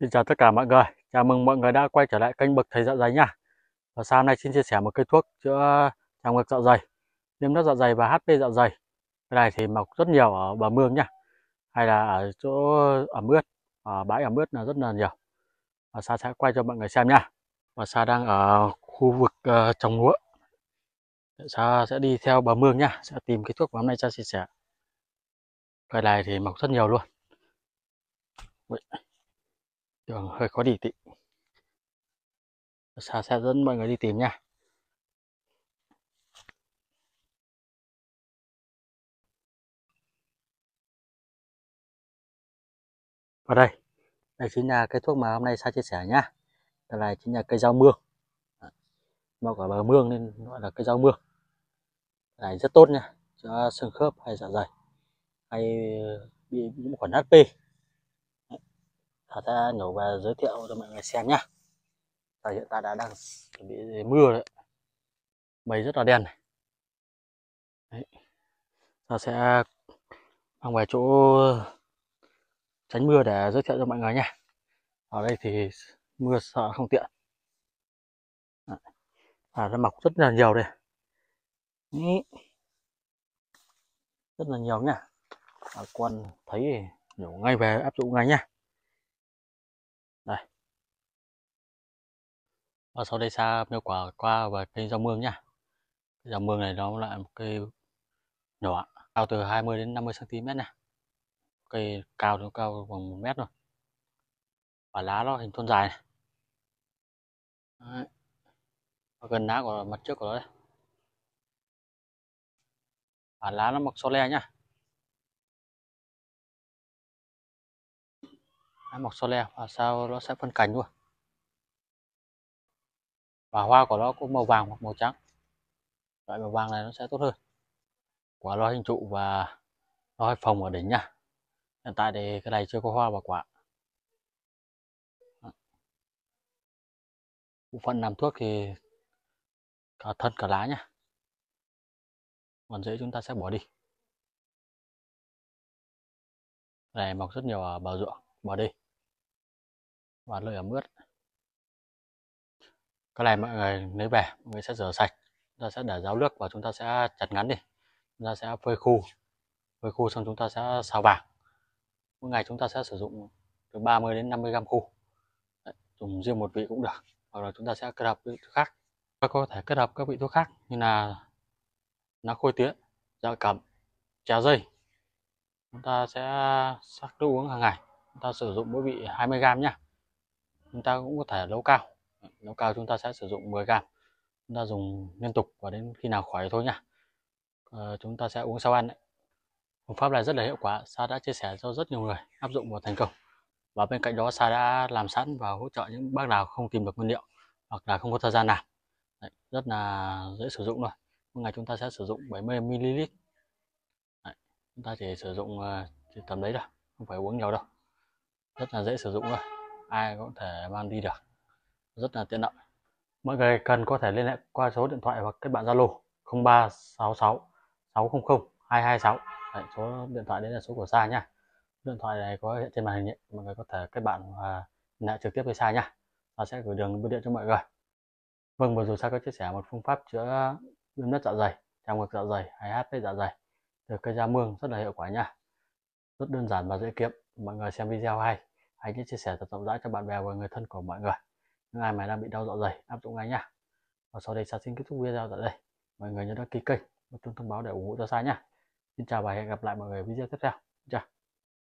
Xin chào tất cả mọi người, chào mừng mọi người đã quay trở lại kênh Bậc Thầy Dạ Dày nha Và sáng nay xin chia sẻ một cây thuốc chữa trào ngược dạ dày, viêm lát dạ dày và HP dạ dày Cái này thì mọc rất nhiều ở bờ mương nha Hay là ở chỗ ẩm ướt, ở bãi ẩm ướt là rất là nhiều Và Sa sẽ quay cho mọi người xem nha Và Sa đang ở khu vực uh, trồng lúa Sa sẽ đi theo bờ mương nha, sẽ tìm cái thuốc mà hôm nay Sa chia sẻ cái này thì mọc rất nhiều luôn Wait đường hơi khó đi tí xa sẽ dẫn mọi người đi tìm nha và đây đây chính là cái thuốc mà hôm nay sa chia sẻ nhá đây là chính là cây rau mương mọc ở bờ mương nên gọi là cây rau mương cái này rất tốt nha cho xương khớp hay dạ dày hay bị nhiễm khuẩn hp Thảo sẽ nhổ về giới thiệu cho mọi người xem nhá Tại hiện tại đã đang bị mưa đấy Mây rất là đen này đấy. Thảo sẽ mang về chỗ tránh mưa để giới thiệu cho mọi người nhé ở đây thì mưa sợ không tiện và nó mọc rất là nhiều đây rất là nhiều nhá bà thấy nhổ ngay về áp dụng ngay nhá đây và sau đây xa miêu quả qua và cây rau mương nha rau mương này nó lại một cây nhỏ cao từ 20 đến 50 cm nha cây cao nó cao bằng một mét rồi và lá nó hình thon dài này. Đấy. Và gần lá của mặt trước của nó đây và lá nó mọc so le nhá mọc so le và sau nó sẽ phân cánh luôn và hoa của nó cũng màu vàng hoặc màu trắng loại màu vàng này nó sẽ tốt hơn quả lo hình trụ và lo phòng ở đỉnh nha hiện tại thì cái này chưa có hoa và quả bộ phận làm thuốc thì cả thân cả lá nhá còn dễ chúng ta sẽ bỏ đi này mọc rất nhiều ở bờ ruộng bỏ đi và lơi ẩm ướt cái này mọi người lấy về mọi người sẽ rửa sạch chúng ta sẽ để ráo nước và chúng ta sẽ chặt ngắn đi chúng ta sẽ phơi khô, phơi khô xong chúng ta sẽ xào vàng mỗi ngày chúng ta sẽ sử dụng từ 30 đến 50 gram khu dùng riêng một vị cũng được hoặc là chúng ta sẽ kết hợp với thuốc khác ta có thể kết hợp các vị thuốc khác như là lá khôi tía dạ cẩm trà dây chúng ta sẽ sắc nước uống hàng ngày chúng ta sử dụng mỗi vị 20 gram nhé chúng ta cũng có thể nấu cao nấu cao chúng ta sẽ sử dụng 10 gram chúng ta dùng liên tục và đến khi nào khỏi thôi nha à, ờ, chúng ta sẽ uống sau ăn đấy. phương pháp này rất là hiệu quả Sa đã chia sẻ cho rất nhiều người áp dụng và thành công và bên cạnh đó Sa đã làm sẵn và hỗ trợ những bác nào không tìm được nguyên liệu hoặc là không có thời gian làm đấy, rất là dễ sử dụng rồi mỗi ngày chúng ta sẽ sử dụng 70 ml đấy, chúng ta chỉ sử dụng ờ, chỉ tầm đấy thôi không phải uống nhiều đâu rất là dễ sử dụng rồi ai cũng thể mang đi được rất là tiện lợi mọi người cần có thể liên hệ qua số điện thoại hoặc kết bạn zalo 0366 600 226 đấy, số điện thoại đấy là số của Sa nha điện thoại này có hiện trên màn hình ấy. mọi người có thể kết bạn và liên hệ trực tiếp với Sa nha Sa sẽ gửi đường bưu điện cho mọi người vâng vừa rồi Sa có chia sẻ một phương pháp chữa viêm đất dạ dày trào ngược dạ dày hay hát dạ dày từ cây da mương rất là hiệu quả nha rất đơn giản và dễ kiếm mọi người xem video hay hãy chia sẻ thật rộng rãi cho bạn bè và người thân của mọi người những ai mà đang bị đau dạ dày áp dụng ngay nhá và sau đây sa xin kết thúc video tại đây mọi người nhớ đăng ký kênh và chuông thông báo để ủng hộ cho sai nhá xin chào và hẹn gặp lại mọi người video tiếp theo chào